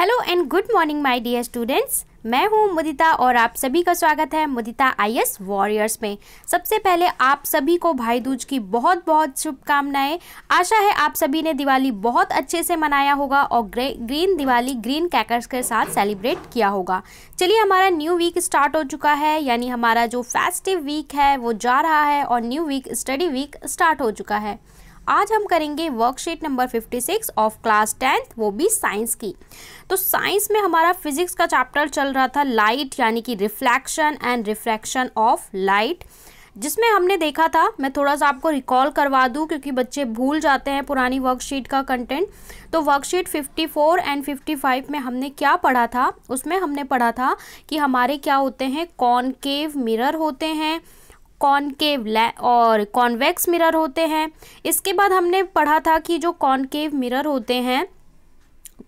Hello and good morning my dear students मैं हूं मुदिता और आप सभी का स्वागत है मुदिता एस वॉरियर्स में सबसे पहले आप सभी को भाई दूज की बहुत बहुत शुभकामनाएं आशा है आप सभी ने दिवाली बहुत अच्छे से मनाया होगा और ग्रीन दिवाली ग्रीन कैकर्स के साथ सेलिब्रेट किया होगा चलिए हमारा न्यू वीक स्टार्ट हो चुका है यानी हमारा जो फेस्टिव वीक है वो जा रहा है और new week study week start हो चुका है आज हम करेंगे worksheet number 56 of class tenth वो भी साइंस की तो साइंस में हमारा फिजिक्स का चैप्टर चल रहा था लाइट यानी कि reflection and refraction of light जिसमें हमने देखा था मैं थोड़ा सा आपको रिकॉल करवा दूं क्योंकि बच्चे भूल जाते हैं पुरानी वर्कशीट का कंटेंट तो वर्कशीट 54 एंड 55 में हमने क्या पढ़ा था उसमें हमने पढ़ा था कि हमारे क्या होते हैं कॉनकेव मिरर होते हैं कॉनकेव और कॉन्वेक्स मिरर होते हैं इसके बाद हमने पढ़ा था कि जो कॉनकेव मिरर होते हैं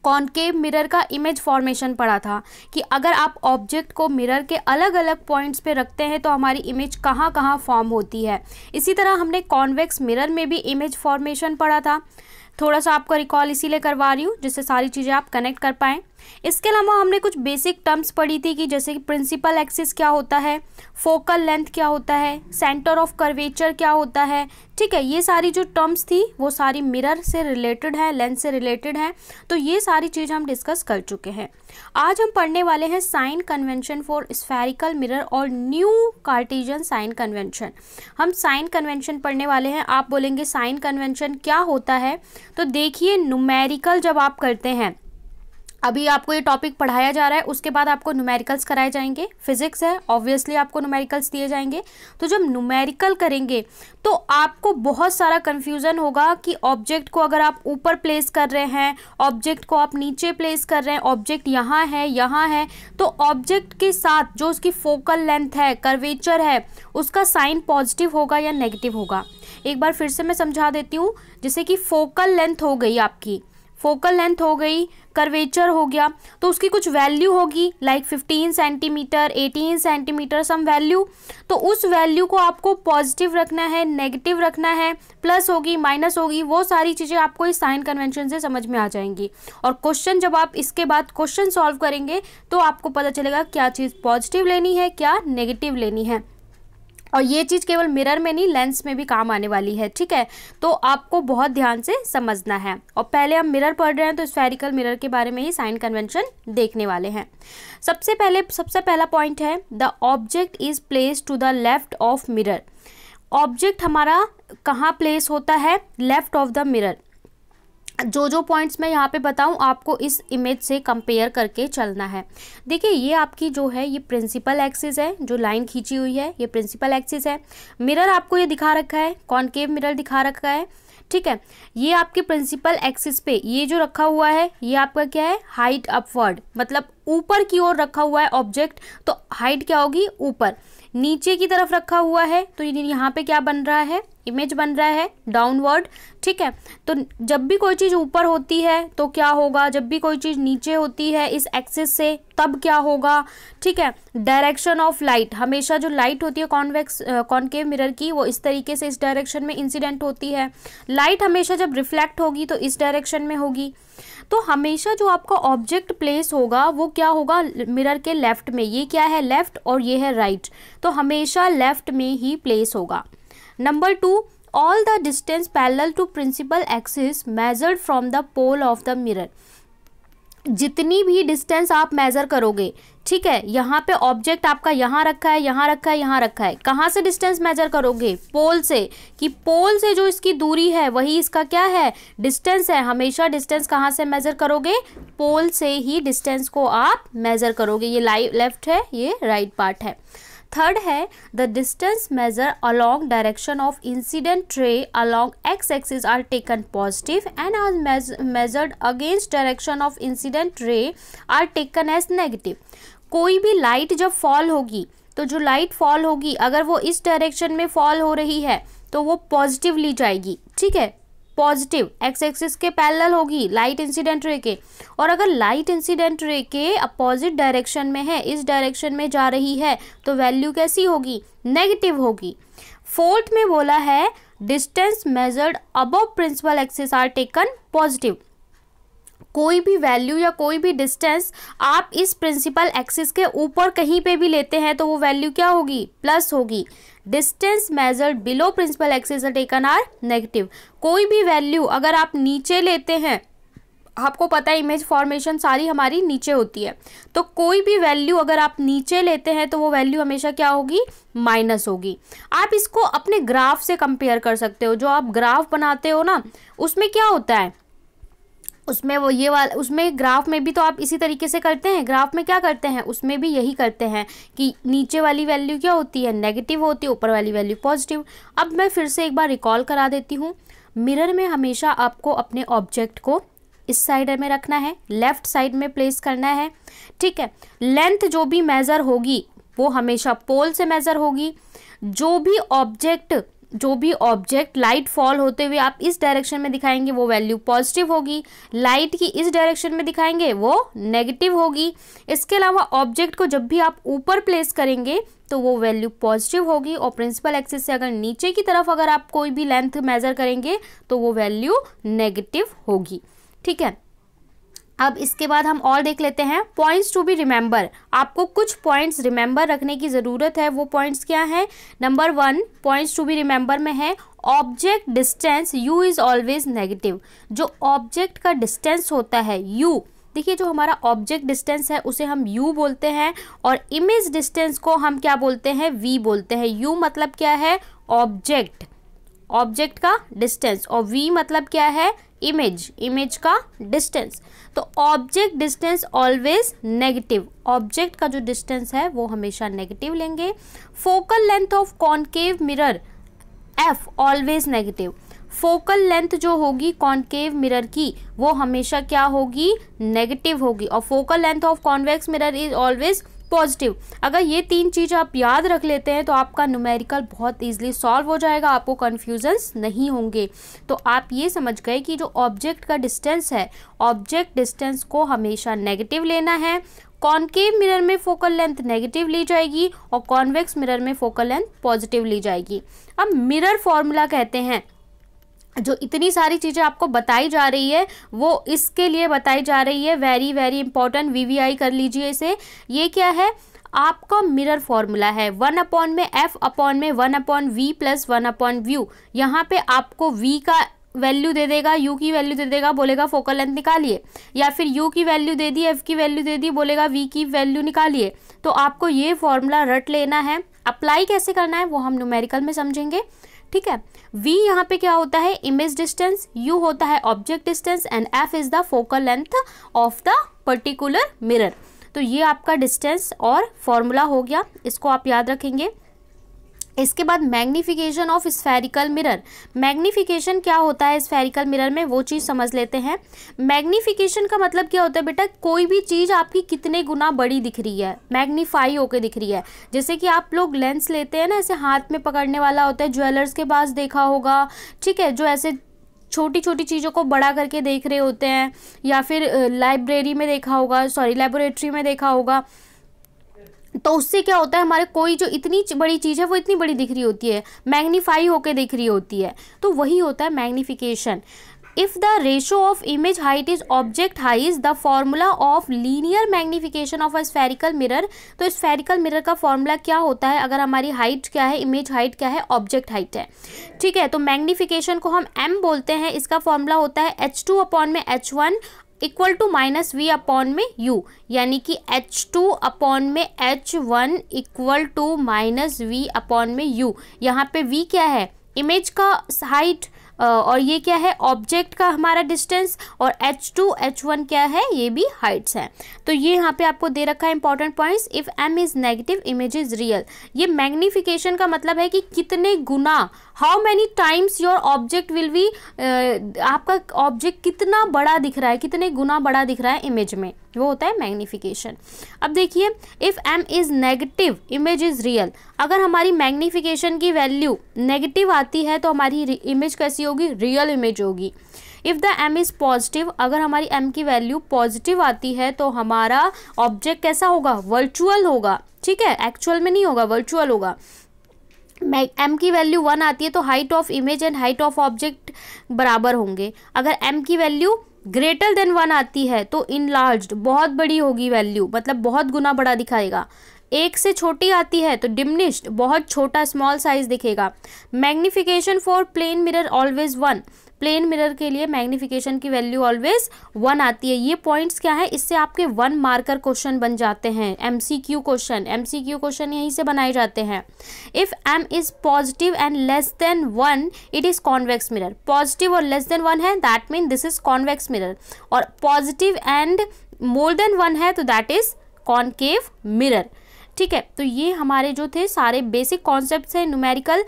कॉनकेव मिरर का इमेज फॉर्मेशन पढ़ा था कि अगर आप ऑब्जेक्ट को मिरर के अलग अलग पॉइंट्स पे रखते हैं तो हमारी इमेज कहाँ कहाँ फॉर्म होती है इसी तरह हमने कॉन्वेक्स मिरर में भी इमेज फॉर्मेशन पढ़ा था थोड़ा सा आपको रिकॉल इसीलिए करवा रही हूँ जिससे सारी चीज़ें आप कनेक्ट कर पाएँ इसके अलावा हमने कुछ बेसिक टर्म्स पढ़ी थी कि जैसे कि प्रिंसिपल एक्सिस क्या होता है फोकल लेंथ क्या होता है सेंटर ऑफ कर्वेचर क्या होता है ठीक है ये सारी जो टर्म्स थी वो सारी मिरर से रिलेटेड है लेंथ से रिलेटेड है तो ये सारी चीज़ हम डिस्कस कर चुके हैं आज हम पढ़ने वाले हैं sign convention for spherical mirror और न्यू कार्टिजन साइन कन्वेंशन हम साइन कन्वेंशन पढ़ने वाले हैं आप बोलेंगे साइन कन्वेंशन क्या होता है तो देखिए न्यूमेरिकल जब आप करते हैं अभी आपको ये टॉपिक पढ़ाया जा रहा है उसके बाद आपको न्यूमेरिकल्स कराए जाएंगे फिजिक्स है ऑब्वियसली आपको न्यूमेरिकल्स दिए जाएंगे तो जब न्यूमेरिकल करेंगे तो आपको बहुत सारा कन्फ्यूज़न होगा कि ऑब्जेक्ट को अगर आप ऊपर प्लेस कर रहे हैं ऑब्जेक्ट को आप नीचे प्लेस कर रहे हैं ऑब्जेक्ट यहाँ है यहाँ है तो ऑब्जेक्ट के साथ जो उसकी फोकल लेंथ है कर्वेचर है उसका साइन पॉजिटिव होगा या नेगेटिव होगा एक बार फिर से मैं समझा देती हूँ जैसे कि फोकल लेंथ हो गई आपकी फोकल लेंथ हो गई कर्वेचर हो गया तो उसकी कुछ वैल्यू होगी like 15 centimetre 18 centimetre some value तो उस वैल्यू को आपको पॉजिटिव रखना है नेगेटिव रखना है प्लस होगी माइनस होगी वो सारी चीज़ें आपको इस साइन कन्वेंशन से समझ में आ जाएंगी और क्वेश्चन जब आप इसके बाद क्वेश्चन सॉल्व करेंगे तो आपको पता चलेगा क्या चीज़ पॉजिटिव लेनी है क्या नेगेटिव लेनी है और ये चीज़ केवल मिरर में नहीं लेंस में भी काम आने वाली है ठीक है तो आपको बहुत ध्यान से समझना है और पहले हम मिरर पढ़ रहे हैं तो स्फेरिकल मिरर के बारे में ही साइन कन्वेंशन देखने वाले हैं सबसे पहले सबसे पहला पॉइंट है the object is place to the left of mirror object हमारा कहाँ प्लेस होता है लेफ्ट ऑफ द मिरर जो जो पॉइंट्स मैं यहाँ पे बताऊँ आपको इस इमेज से कंपेयर करके चलना है देखिए ये आपकी जो है ये प्रिंसिपल एक्सिस है जो लाइन खींची हुई है ये प्रिंसिपल एक्सिस है मिरर आपको ये दिखा रखा है कॉनकेव मिरर दिखा रखा है ठीक है ये आपके प्रिंसिपल एक्सिस पे ये जो रखा हुआ है ये आपका क्या है हाइट अपवर्ड मतलब ऊपर की ओर रखा हुआ है ऑब्जेक्ट तो हाइट क्या होगी ऊपर नीचे की तरफ रखा हुआ है तो यहाँ पे क्या बन रहा है इमेज बन रहा है डाउनवर्ड ठीक है तो जब भी कोई चीज़ ऊपर होती है तो क्या होगा जब भी कोई चीज़ नीचे होती है इस एक्सेस से तब क्या होगा ठीक है डायरेक्शन ऑफ लाइट हमेशा जो लाइट होती है कॉन्वेक्स कॉन्केव मिरर की वो इस तरीके से इस डायरेक्शन में इंसिडेंट होती है लाइट हमेशा जब रिफ्लेक्ट होगी तो इस डायरेक्शन में होगी तो हमेशा जो आपका ऑब्जेक्ट प्लेस होगा वो क्या होगा मिरर के लेफ्ट में ये क्या है लेफ्ट और ये है राइट right. तो हमेशा लेफ्ट में ही प्लेस होगा number two all the distance parallel to principal axis measured from the pole of the mirror जितनी भी डिस्टेंस आप मेज़र करोगे ठीक है यहाँ पे ऑब्जेक्ट आपका यहाँ रखा है यहाँ रखा है यहाँ रखा है कहाँ से डिस्टेंस मेजर करोगे पोल से कि पोल से जो इसकी दूरी है वही इसका क्या है डिस्टेंस है हमेशा डिस्टेंस कहाँ से मेजर करोगे पोल से ही डिस्टेंस को आप मेजर करोगे ये लाइव लेफ्ट है ये राइट right पार्ट है थर्ड है the distance measure along direction of incident ray along X axis are taken positive and are measured against direction of incident ray are taken as negative कोई भी light जब fall होगी तो जो light fall होगी अगर वो इस डायरेक्शन में फॉल हो रही है तो वो पॉजिटिव ली जाएगी ठीक है पॉजिटिव एक्स एक्सिस के पैरेलल होगी लाइट इंसिडेंट रे के और अगर लाइट इंसिडेंट रे के अपोजिट डायरेक्शन में है इस डायरेक्शन में जा रही है तो वैल्यू कैसी होगी नेगेटिव होगी फोर्थ में बोला है distance measured above principal axis are taken positive कोई भी वैल्यू या कोई भी डिस्टेंस आप इस प्रिंसिपल एक्सिस के ऊपर कहीं पे भी लेते हैं तो वो वैल्यू क्या होगी प्लस होगी distance measured below principal axis taken are negative कोई भी वैल्यू अगर आप नीचे लेते हैं आपको पता है इमेज फॉर्मेशन सारी हमारी नीचे होती है तो कोई भी वैल्यू अगर आप नीचे लेते हैं तो वो वैल्यू हमेशा क्या होगी माइनस होगी आप इसको अपने ग्राफ से कंपेयर कर सकते हो जो आप ग्राफ बनाते हो ना उसमें क्या होता है उसमें वो ये वाला उसमें ग्राफ में भी तो आप इसी तरीके से करते हैं ग्राफ में क्या करते हैं उसमें भी यही करते हैं कि नीचे वाली वैल्यू क्या होती है नेगेटिव होती है ऊपर वाली वैल्यू पॉजिटिव अब मैं फिर से एक बार रिकॉल करा देती हूँ मिरर में हमेशा आपको अपने ऑब्जेक्ट को इस साइड में रखना है लेफ़्ट साइड में प्लेस करना है ठीक है लेंथ जो भी मेज़र होगी वो हमेशा पोल से मेज़र होगी जो भी ऑब्जेक्ट जो भी ऑब्जेक्ट लाइट फॉल होते हुए आप इस डायरेक्शन में दिखाएंगे वो वैल्यू पॉजिटिव होगी लाइट की इस डायरेक्शन में दिखाएंगे वो नेगेटिव होगी इसके अलावा ऑब्जेक्ट को जब भी आप ऊपर प्लेस करेंगे तो वो वैल्यू पॉजिटिव होगी और प्रिंसिपल एक्सिस से अगर नीचे की तरफ अगर आप कोई भी लेंथ मेज़र करेंगे तो वो वैल्यू नेगेटिव होगी ठीक है अब इसके बाद हम और देख लेते हैं पॉइंट्स टू बी रिमेंबर आपको कुछ पॉइंट्स रिमेंबर रखने की ज़रूरत है वो पॉइंट्स क्या है number one points to be remember में है object distance U is always negative जो ऑब्जेक्ट का डिस्टेंस होता है यू देखिए जो हमारा ऑब्जेक्ट डिस्टेंस है उसे हम यू बोलते हैं और इमेज डिस्टेंस को हम क्या बोलते हैं वी बोलते हैं यू मतलब क्या है ऑब्जेक्ट ऑब्जेक्ट का डिस्टेंस और वी मतलब क्या है इमेज इमेज का डिस्टेंस तो object distance always negative object का जो डिस्टेंस है वो हमेशा नेगेटिव लेंगे focal length of concave mirror F always negative focal length जो होगी कॉन्केव मिरर की वो हमेशा क्या होगी नेगेटिव होगी और focal length of convex mirror is always positive अगर ये तीन चीज़ आप याद रख लेते हैं तो आपका न्यूमेरिकल बहुत ईजिली सॉल्व हो जाएगा आपको कन्फ्यूजन्स नहीं होंगे तो आप ये समझ गए कि जो ऑब्जेक्ट का डिस्टेंस है ऑब्जेक्ट डिस्टेंस को हमेशा नेगेटिव लेना है कॉन्केव मिरर में फोकल लेंथ नेगेटिव ली जाएगी और कॉन्वेक्स मिरर में फोकल लेंथ पॉजिटिव ली जाएगी अब मिरर फॉर्मूला कहते हैं जो इतनी सारी चीज़ें आपको बताई जा रही है वो इसके लिए बताई जा रही है वेरी वेरी इंपॉर्टेंट वीवीआई कर लीजिए इसे ये क्या है आपका मिरर फॉर्मूला है वन अपॉन में एफ अपॉन में one upon V plus one upon U यहाँ पे आपको वी का वैल्यू दे देगा यू की वैल्यू दे देगा बोलेगा फोकल लेंथ निकालिए या फिर यू की वैल्यू दे दी एफ की वैल्यू दे दी बोलेगा वी की वैल्यू निकालिए तो आपको ये फॉर्मूला रट लेना है अप्लाई कैसे करना है वो हम न्यूमेरिकल में समझेंगे ठीक है v यहाँ पे क्या होता है इमेज डिस्टेंस u होता है object distance and f is the focal length of the particular mirror तो ये आपका डिस्टेंस और फॉर्मूला हो गया इसको आप याद रखेंगे इसके बाद magnification of spherical mirror magnification क्या होता है स्फेरिकल मिरर में वो चीज़ समझ लेते हैं मैग्नीफिकेशन का मतलब क्या होता है बेटा कोई भी चीज़ आपकी कितने गुना बड़ी दिख रही है मैग्नीफाई होकर दिख रही है जैसे कि आप लोग लेंस लेते हैं ना ऐसे हाथ में पकड़ने वाला होता है ज्वेलर्स के पास देखा होगा ठीक है जो ऐसे छोटी छोटी चीज़ों को बड़ा करके देख रहे होते हैं या फिर लाइब्रेरी में देखा होगा सॉरी लेबोरेटरी में देखा होगा तो उससे क्या होता है हमारे कोई जो इतनी बड़ी चीज़ है वो इतनी बड़ी दिख रही होती है मैग्नीफाई होकर दिख रही होती है तो वही होता है magnification if the ratio of image height is object height the formula of linear magnification of a spherical mirror तो इस स्फेरिकल मिरर का फॉर्मूला क्या होता है अगर हमारी हाइट क्या है इमेज हाइट क्या है ऑब्जेक्ट हाइट है ठीक है तो मैग्नीफिकेशन को हम एम बोलते हैं इसका फॉर्मूला होता है एच टू अपॉन में H one equal to minus V upon में यू यानी कि एच टू अपॉन में H one equal to minus V upon में यू यहाँ पे वी क्या है इमेज का हाइट और ये क्या है ऑब्जेक्ट का हमारा डिस्टेंस और एच टू एच वन क्या है ये भी हाइट्स हैं तो ये यहाँ पे आपको दे रखा है important points if M is negative image is real ये मैग्निफिकेशन का मतलब है कि कितने गुना how many times your object will be आपका ऑब्जेक्ट कितना बड़ा दिख रहा है कितने गुना बड़ा दिख रहा है इमेज में वो होता है मैग्नीफिकेशन अब देखिए if M is negative image is real अगर हमारी मैग्नीफिकेशन की वैल्यू नेगेटिव आती है तो हमारी इमेज कैसी होगी रियल इमेज होगी if the M is positive अगर हमारी एम की वैल्यू पॉजिटिव आती है तो हमारा ऑब्जेक्ट कैसा होगा वर्चुअल होगा ठीक है एक्चुअल में नहीं होगा वर्चुअल होगा मै एम की वैल्यू वन आती है तो height of image and height of object बराबर होंगे अगर एम की वैल्यू ग्रेटर देन वन आती है तो इन लार्ज बहुत बड़ी होगी वैल्यू मतलब बहुत गुना बड़ा दिखाएगा एक से छोटी आती है तो डिमनिश्ड बहुत छोटा स्मॉल साइज दिखेगा magnification for plane mirror always one plane mirror के लिए मैग्निफिकेशन की वैल्यू ऑलवेज वन आती है ये पॉइंट्स क्या है इससे आपके वन मार्कर क्वेश्चन बन जाते हैं एमसीक्यू क्वेश्चन एमसीक्यू क्वेश्चन यहीं से बनाए जाते हैं if M is positive and less than one it is convex mirror positive और लेस देन वन है that mean this is convex mirror और positive and more than one है तो दैट इज़ कॉन्केव मिरर ठीक है तो ये हमारे जो थे सारे बेसिक कॉन्सेप्ट हैं न्यूमेरिकल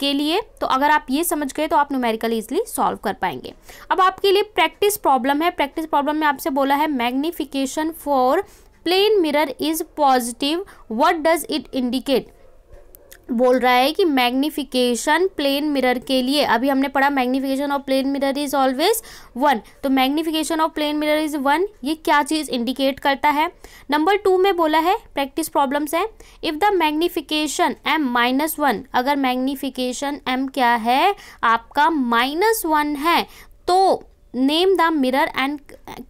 के लिए तो अगर आप ये समझ गए तो आप न्यूमेरिकल ईजिली सॉल्व कर पाएंगे अब आपके लिए प्रैक्टिस प्रॉब्लम है प्रैक्टिस प्रॉब्लम में आपसे बोला है magnification for plane mirror is positive what does it indicate बोल रहा है कि मैग्निफिकेशन प्लेन मिरर के लिए अभी हमने पढ़ा magnification of plane mirror is always one तो magnification of plane mirror is one ये क्या चीज़ इंडिकेट करता है नंबर टू में बोला है प्रैक्टिस प्रॉब्लम्स है if the magnification M minus one अगर मैग्निफिकेशन एम क्या है आपका माइनस वन है तो name the mirror and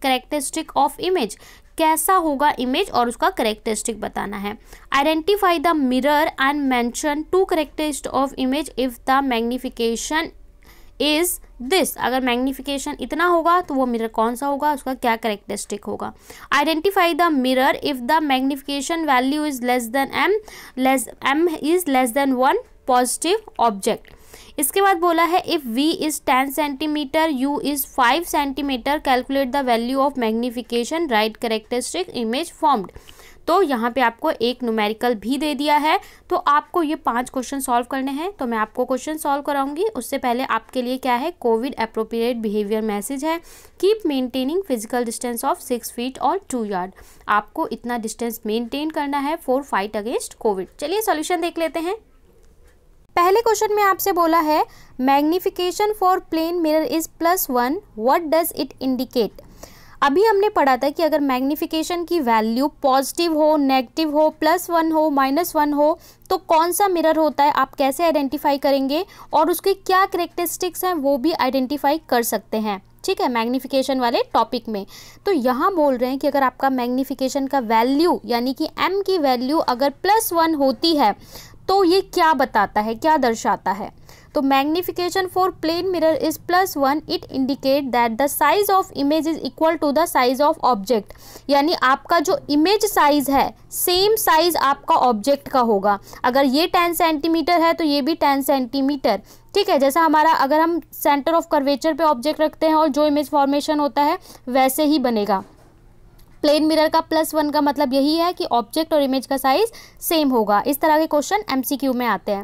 characteristic of image कैसा होगा इमेज और उसका करेक्टरिस्टिक बताना है identify the mirror and mention two characteristic of image if the magnification is this अगर मैग्निफिकेशन इतना होगा तो वो मिरर कौन सा होगा उसका क्या करेक्टरिस्टिक होगा identify the mirror if the magnification value is less than M less M is less than one positive object इसके बाद बोला है if V is ten centimetre U is five centimetre calculate the value of magnification write characteristic image formed तो यहाँ पे आपको एक numerical भी दे दिया है तो आपको ये पांच क्वेश्चन सॉल्व करने हैं तो मैं आपको क्वेश्चन सॉल्व कराऊंगी उससे पहले आपके लिए क्या है कोविड अप्रोप्रिएट बिहेवियर मैसेज है keep maintaining physical distance of six feet और टू यार्ड आपको इतना डिस्टेंस मेंटेन करना है फॉर फाइट अगेंस्ट कोविड चलिए सोल्यूशन देख लेते हैं पहले क्वेश्चन में आपसे बोला है magnification for plane mirror is plus one what does it indicate अभी हमने पढ़ा था कि अगर मैग्निफिकेशन की वैल्यू पॉजिटिव हो नेगेटिव हो प्लस वन हो माइनस वन हो तो कौन सा मिरर होता है आप कैसे आइडेंटिफाई करेंगे और उसके क्या करेक्टरिस्टिक्स हैं वो भी आइडेंटिफाई कर सकते हैं ठीक है मैग्निफिकेशन वाले टॉपिक में तो यहाँ बोल रहे हैं कि अगर आपका मैग्निफिकेशन का वैल्यू यानी कि एम की वैल्यू अगर प्लस वन होती है तो ये क्या बताता है क्या दर्शाता है तो magnification for plane mirror is plus one it indicate that the size of image is equal to the size of object यानी आपका जो इमेज साइज है सेम साइज आपका ऑब्जेक्ट का होगा अगर ये टेन सेंटीमीटर है तो ये भी टेन सेंटीमीटर ठीक है जैसा हमारा अगर हम सेंटर ऑफ कर्वेचर पे ऑब्जेक्ट रखते हैं और जो इमेज फॉर्मेशन होता है वैसे ही बनेगा प्लेन मिरर का प्लस वन का मतलब यही है कि ऑब्जेक्ट और इमेज का साइज सेम होगा इस तरह के क्वेश्चन एमसीक्यू में आते हैं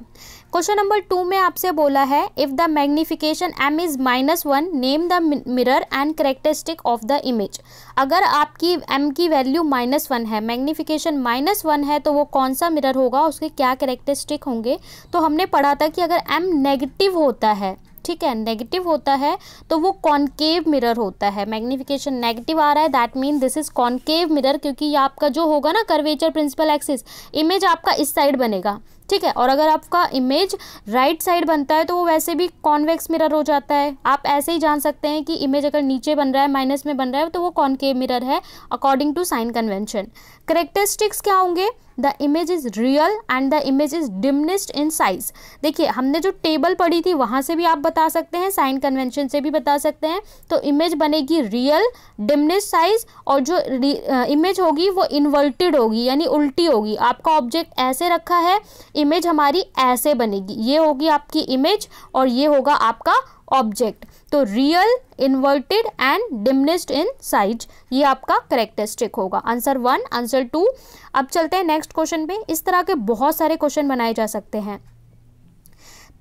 क्वेश्चन नंबर टू में आपसे बोला है if the magnification M is minus one name the mirror and characteristic of the image अगर आपकी एम की वैल्यू माइनस वन है मैग्निफिकेशन माइनस वन है तो वो कौन सा मिरर होगा उसके क्या करेक्टरिस्टिक होंगे तो हमने पढ़ा था कि अगर एम नेगेटिव होता है ठीक है नेगेटिव होता है तो वो कॉन्केव मिरर होता है मैग्निफिकेशन नेगेटिव आ रहा है that mean this is concave mirror क्योंकि ये आपका जो होगा ना कर्वेचर प्रिंसिपल एक्सिस इमेज आपका इस साइड बनेगा ठीक है और अगर आपका इमेज राइट साइड बनता है तो वो वैसे भी कॉन्वेक्स मिरर हो जाता है आप ऐसे ही जान सकते हैं कि इमेज अगर नीचे बन रहा है माइनस में बन रहा है तो वो कॉन मिरर है according to sign convention characteristics क्या होंगे the image is real and the image is diminished in size देखिए हमने जो टेबल पढ़ी थी वहाँ से भी आप बता सकते हैं साइन कन्वेंशन से भी बता सकते हैं तो इमेज बनेगी रियल डिमनिस्ट साइज और जो इमेज होगी वो इन्वर्टेड होगी यानी उल्टी होगी आपका ऑब्जेक्ट ऐसे रखा है इमेज हमारी ऐसे बनेगी ये होगी आपकी इमेज और ये होगा आपका ऑब्जेक्ट तो real inverted and diminished in size ये आपका करेक्टरिस्टिक होगा आंसर वन आंसर टू अब चलते हैं नेक्स्ट क्वेश्चन पे इस तरह के बहुत सारे क्वेश्चन बनाए जा सकते हैं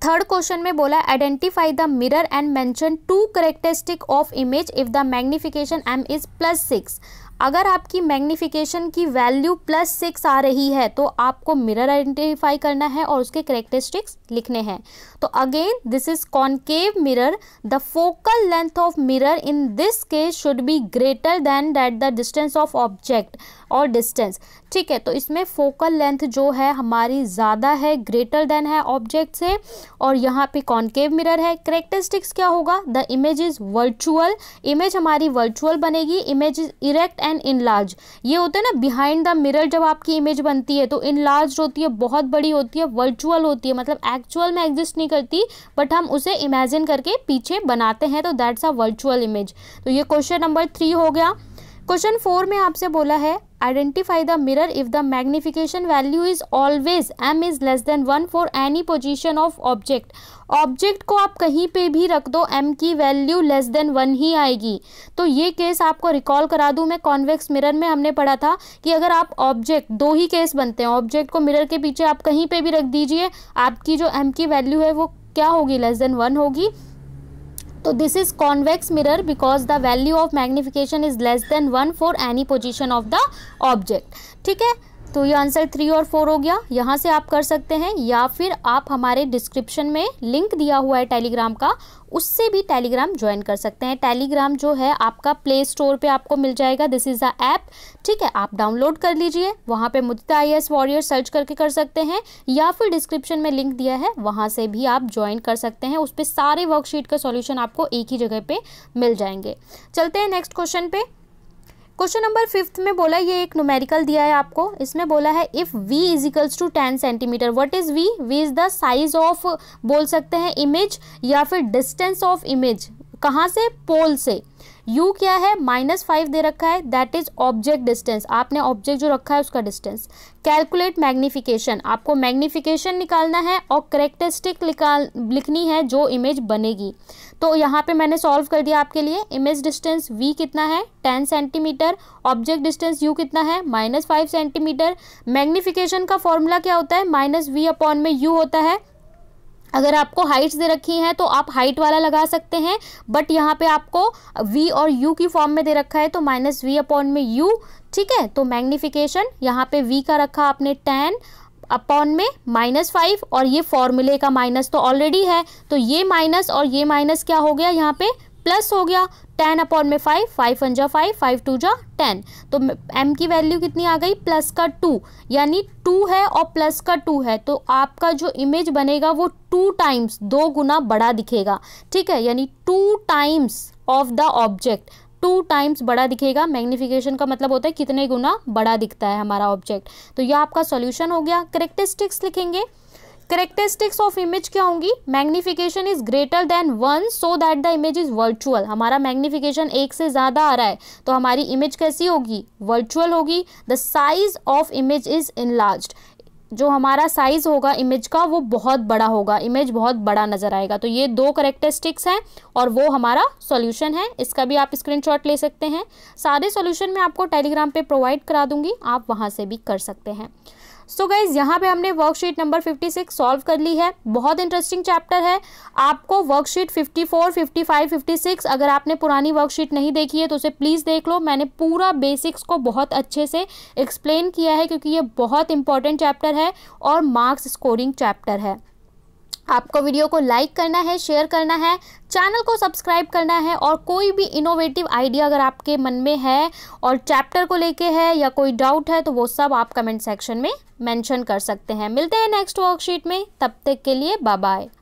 थर्ड क्वेश्चन में बोला identify the mirror and mention two characteristic of image if the magnification M is plus six अगर आपकी मैग्निफिकेशन की वैल्यू प्लस सिक्स आ रही है तो आपको मिरर आइडेंटिफाई करना है और उसके करेक्टरिस्टिक्स लिखने हैं तो again this is concave mirror the focal length of mirror in this case should be greater than that the distance of object और डिस्टेंस ठीक है तो इसमें फोकल लेंथ जो है हमारी ज़्यादा है ग्रेटर देन है ऑब्जेक्ट से और यहाँ पे कॉन्केव मिरर है करेक्टरिस्टिक्स क्या होगा the image is virtual image हमारी वर्चुअल बनेगी image is erect and enlarge ये होता है ना बिहाइंड द मिरर जब आपकी इमेज बनती है तो इनलार्ज होती है बहुत बड़ी होती है वर्चुअल होती है मतलब एक्चुअल में एग्जिस्ट नहीं करती बट हम उसे इमेजिन करके पीछे बनाते हैं तो दैट्स अ वर्चुअल इमेज तो ये क्वेश्चन नंबर थ्री हो गया क्वेश्चन फोर में आपसे बोला है identify the mirror if the magnification value is always M is less than one for any position of object object को आप कहीं पे भी रख दो एम की वैल्यू लेस देन वन ही आएगी तो ये केस आपको रिकॉल करा दूं मैं कॉन्वेक्स मिरर में हमने पढ़ा था कि अगर आप ऑब्जेक्ट दो ही केस बनते हैं ऑब्जेक्ट को मिरर के पीछे आप कहीं पे भी रख दीजिए आपकी जो एम की वैल्यू है वो क्या होगी लेस देन वन होगी तो this is convex mirror because the value of magnification is less than one for any position of the object ठीक है तो ये आंसर थ्री और फोर हो गया यहाँ से आप कर सकते हैं या फिर आप हमारे डिस्क्रिप्शन में लिंक दिया हुआ है टेलीग्राम का उससे भी टेलीग्राम ज्वाइन कर सकते हैं टेलीग्राम जो है आपका प्ले स्टोर पे आपको मिल जाएगा दिस इज़ अ ऐप ठीक है आप डाउनलोड कर लीजिए वहाँ पे मुद्दा आई एस वॉरियर सर्च करके कर सकते हैं या फिर डिस्क्रिप्शन में लिंक दिया है वहाँ से भी आप ज्वाइन कर सकते हैं उस पर सारे वर्कशीट का सॉल्यूशन आपको एक ही जगह पर मिल जाएंगे चलते हैं नेक्स्ट क्वेश्चन पर क्वेश्चन नंबर फिफ्थ में बोला ये एक नोमेरिकल दिया है आपको इसमें बोला है if V is equals to ten centimetre what is V V is the size of बोल सकते हैं इमेज या फिर डिस्टेंस ऑफ इमेज कहाँ से पोल से u क्या है माइनस फाइव दे रखा है दैट इज ऑब्जेक्ट डिस्टेंस आपने ऑब्जेक्ट जो रखा है उसका डिस्टेंस कैलकुलेट मैग्निफिकेशन आपको मैग्निफिकेशन निकालना है और करेक्टरिस्टिक निकाल लिखनी है जो इमेज बनेगी तो यहाँ पे मैंने सॉल्व कर दिया आपके लिए इमेज डिस्टेंस v कितना है 10 सेंटीमीटर ऑब्जेक्ट डिस्टेंस u कितना है माइनस फाइव सेंटीमीटर मैग्निफिकेशन का फॉर्मूला क्या होता है माइनस वी अपॉन में यू होता है अगर आपको हाइट्स दे रखी हैं तो आप हाइट वाला लगा सकते हैं बट यहाँ पे आपको v और u की फॉर्म में दे रखा है तो माइनस वी अपॉन में u ठीक है तो मैग्निफिकेशन यहाँ पे v का रखा आपने टेन अपॉन में माइनस फाइव और ये फॉर्मूले का माइनस तो ऑलरेडी है तो ये माइनस और ये माइनस क्या हो गया यहाँ पे प्लस हो गया टेन अपॉन में फाइव फाइव वन जा फाइव फाइव टू जा टेन तो एम की वैल्यू कितनी आ गई प्लस का टू यानी टू है और प्लस का टू है तो आपका जो इमेज बनेगा वो टू टाइम्स दो गुना बड़ा दिखेगा ठीक है यानी two times of the object two times बड़ा दिखेगा मैग्निफिकेशन का मतलब होता है कितने गुना बड़ा दिखता है हमारा ऑब्जेक्ट तो यह आपका सोल्यूशन हो गया करेक्टरिस्टिक्स लिखेंगे करेक्टरिस्टिक्स ऑफ इमेज क्या होंगी magnification is greater than one so that the image is virtual हमारा मैग्निफिकेशन एक से ज़्यादा आ रहा है तो हमारी इमेज कैसी होगी वर्चुअल होगी the size of image is enlarged जो हमारा साइज़ होगा इमेज का वो बहुत बड़ा होगा इमेज बहुत बड़ा नज़र आएगा तो ये दो करेक्टरिस्टिक्स हैं और वो हमारा सॉल्यूशन है इसका भी आप स्क्रीनशॉट ले सकते हैं सारे सॉल्यूशन मैं आपको टेलीग्राम पे प्रोवाइड करा दूंगी आप वहाँ से भी कर सकते हैं सो गाइज यहाँ पे हमने वर्कशीट नंबर 56 सॉल्व कर ली है बहुत इंटरेस्टिंग चैप्टर है आपको वर्कशीट 54, 55, 56 अगर आपने पुरानी वर्कशीट नहीं देखी है तो उसे प्लीज़ देख लो मैंने पूरा बेसिक्स को बहुत अच्छे से एक्सप्लेन किया है क्योंकि ये बहुत इंपॉर्टेंट चैप्टर है और मार्क्स स्कोरिंग चैप्टर है आपको वीडियो को लाइक करना है शेयर करना है चैनल को सब्सक्राइब करना है और कोई भी इनोवेटिव आइडिया अगर आपके मन में है और चैप्टर को लेके है या कोई डाउट है तो वो सब आप कमेंट सेक्शन में मेंशन कर सकते हैं मिलते हैं नेक्स्ट वर्कशीट में तब तक के लिए बाय बाय